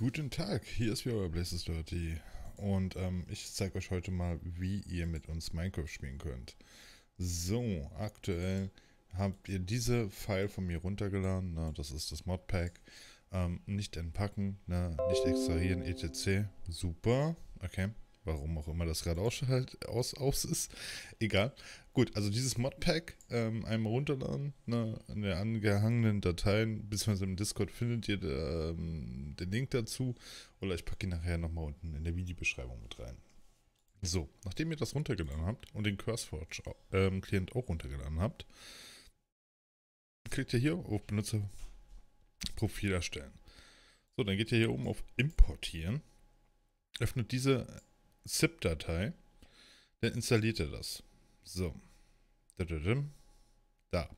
Guten Tag, hier ist wieder euer Blazes Dirty und ähm, ich zeige euch heute mal, wie ihr mit uns Minecraft spielen könnt. So, aktuell habt ihr diese File von mir runtergeladen, na, ne, das ist das Modpack. Ähm, nicht entpacken, na, ne, nicht extrahieren, etc. Super, okay. Warum auch immer das gerade aus, halt aus, aus ist. Egal. Gut, also dieses Modpack ähm, einmal runterladen. Ne, in der angehangenen Dateien, beziehungsweise im Discord findet ihr ähm, den Link dazu. Oder ich packe ihn nachher nochmal unten in der Videobeschreibung mit rein. So, nachdem ihr das runtergeladen habt und den curseforge client ähm, auch runtergeladen habt, klickt ihr hier auf Benutzerprofil erstellen. So, dann geht ihr hier oben auf Importieren, öffnet diese ZIP-Datei, dann installiert er das. So. Da.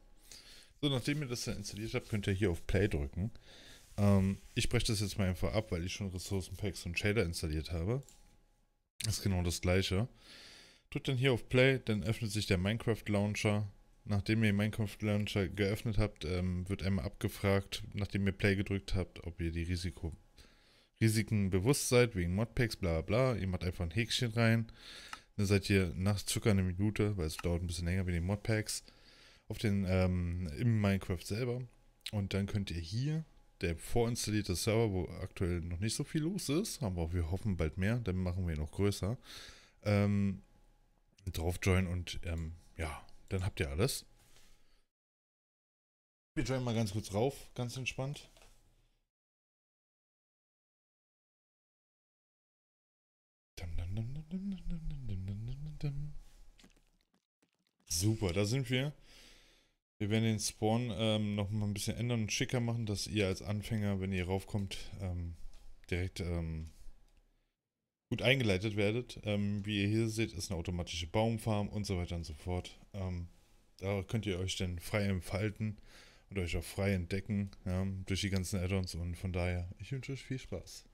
So, nachdem ihr das dann installiert habt, könnt ihr hier auf Play drücken. Ähm, ich breche das jetzt mal einfach ab, weil ich schon Ressourcenpacks und Shader installiert habe. ist genau das gleiche. Drückt dann hier auf Play, dann öffnet sich der Minecraft Launcher. Nachdem ihr Minecraft Launcher geöffnet habt, ähm, wird einmal abgefragt, nachdem ihr Play gedrückt habt, ob ihr die Risiko Risiken bewusst seid, wegen Modpacks, bla bla bla. Ihr macht einfach ein Häkchen rein. Dann seid ihr nach circa einer Minute, weil es dauert ein bisschen länger wegen den Modpacks, auf den, ähm, im Minecraft selber. Und dann könnt ihr hier, der vorinstallierte Server, wo aktuell noch nicht so viel los ist, aber wir hoffen bald mehr, dann machen wir ihn noch größer, ähm, drauf joinen und ähm, ja, dann habt ihr alles. Wir joinen mal ganz kurz drauf, ganz entspannt. Super, da sind wir. Wir werden den Spawn ähm, noch mal ein bisschen ändern und schicker machen, dass ihr als Anfänger, wenn ihr raufkommt, ähm, direkt ähm, gut eingeleitet werdet. Ähm, wie ihr hier seht, ist eine automatische Baumfarm und so weiter und so fort. Ähm, da könnt ihr euch dann frei entfalten und euch auch frei entdecken ja, durch die ganzen Add-ons und von daher, ich wünsche euch viel Spaß.